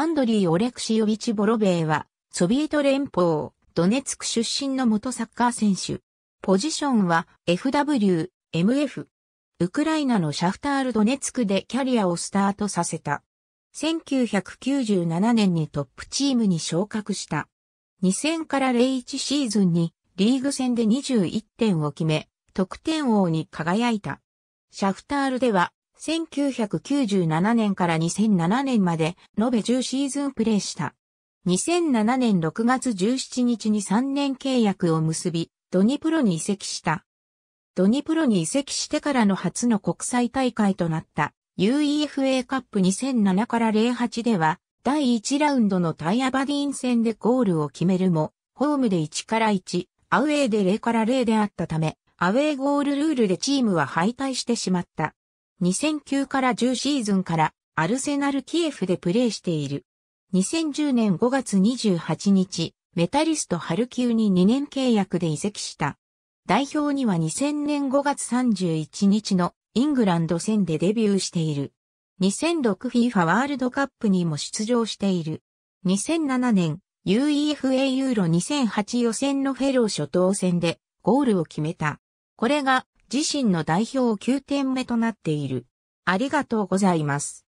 アンドリー・オレクシオビチ・ボロベイは、ソビエト連邦、ドネツク出身の元サッカー選手。ポジションは FW、MF。ウクライナのシャフタール・ドネツクでキャリアをスタートさせた。1997年にトップチームに昇格した。2000から01シーズンにリーグ戦で21点を決め、得点王に輝いた。シャフタールでは1997年から2007年まで延べ10シーズンプレーした。2007年6月17日に3年契約を結び、ドニプロに移籍した。ドニプロに移籍してからの初の国際大会となった UEFA カップ2007から08では、第1ラウンドのタイアバディン戦でゴールを決めるも、ホームで1から1、アウェーで0から0であったため、アウェーゴールルールでチームは敗退してしまった。2009から10シーズンからアルセナルキエフでプレーしている。2010年5月28日、メタリストハルキウに2年契約で移籍した。代表には2000年5月31日のイングランド戦でデビューしている。2006FIFA ワールドカップにも出場している。2007年 UEFA ユーロ2008予選のフェロー初等戦でゴールを決めた。これが自身の代表9点目となっている。ありがとうございます。